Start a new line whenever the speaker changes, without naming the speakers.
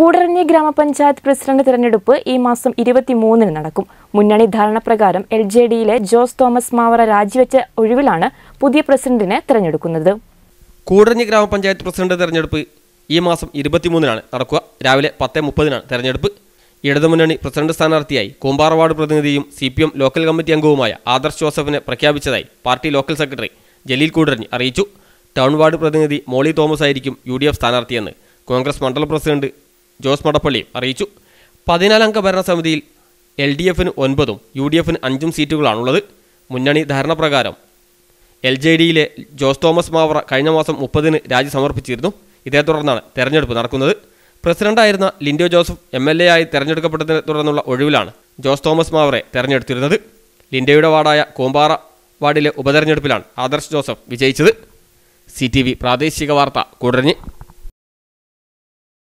കൂടരഞ്ഞി ഗ്രാമപഞ്ചായത്ത് പ്രസിഡന്റ് തെരഞ്ഞെടുപ്പ് ഈ മാസം ഇരുപത്തിമൂന്നിന് നടക്കും മുന്നണി ധാരണപ്രകാരം എൽ ജെ ഡിയിലെ ജോസ് തോമസ് മാവറ രാജിവെച്ച ഒഴിവിലാണ് പുതിയ പ്രസിഡന്റിനെ തെരഞ്ഞെടുക്കുന്നത്
കൂടരഞ്ഞി ഗ്രാമപഞ്ചായത്ത് പ്രസിഡന്റ് തെരഞ്ഞെടുപ്പ് ഈ മാസം ഇരുപത്തിമൂന്നിനാണ് നടക്കുക രാവിലെ പത്ത് മുപ്പതിനാണ് തെരഞ്ഞെടുപ്പ് ഇടതുമുന്നണി പ്രസിഡന്റ് സ്ഥാനാർത്ഥിയായി കൂമ്പാറ വാർഡ് പ്രതിനിധിയും C P M local committee അംഗവുമായ ആദർശ് ജോസഫിനെ പ്രഖ്യാപിച്ചതായി party local secretary Jaleel Koodaranji അറിയിച്ചു ടൗൺ വാർഡ് പ്രതിനിധി മോളി തോമസ് ആയിരിക്കും യു ഡി എഫ് സ്ഥാനാർത്ഥിയെന്ന് കോൺഗ്രസ് മണ്ഡല പ്രസിഡന്റ് ജോസ് മടപ്പള്ളി അറിയിച്ചു പതിനാലംഗ ഭരണസമിതിയിൽ എൽ ഡി എഫിന് ഒൻപതും യു ഡി എഫിന് അഞ്ചും സീറ്റുകളാണുള്ളത് മുന്നണി ധാരണപ്രകാരം എൽ ജെ ഡിയിലെ ജോസ് തോമസ് മാവറ കഴിഞ്ഞ മാസം മുപ്പതിന് രാജി സമർപ്പിച്ചിരുന്നു ഇതേ തുടർന്നാണ് തെരഞ്ഞെടുപ്പ് നടക്കുന്നത് പ്രസിഡന്റായിരുന്ന Lindo Joseph M L A ആയി തെരഞ്ഞെടുക്കപ്പെട്ടതിനെ തുടർന്നുള്ള ഒഴിവിലാണ് ജോസ് തോമസ് മാവറെ തെരഞ്ഞെടുത്തിരുന്നത് ലിൻഡോയുടെ വാർഡായ കോമ്പാറ വാർഡിലെ ഉപതെരഞ്ഞെടുപ്പിലാണ് ആദർശ് ജോസഫ് വിജയിച്ചത് സി പ്രാദേശിക വാർത്ത കൂടരഞ്ഞ്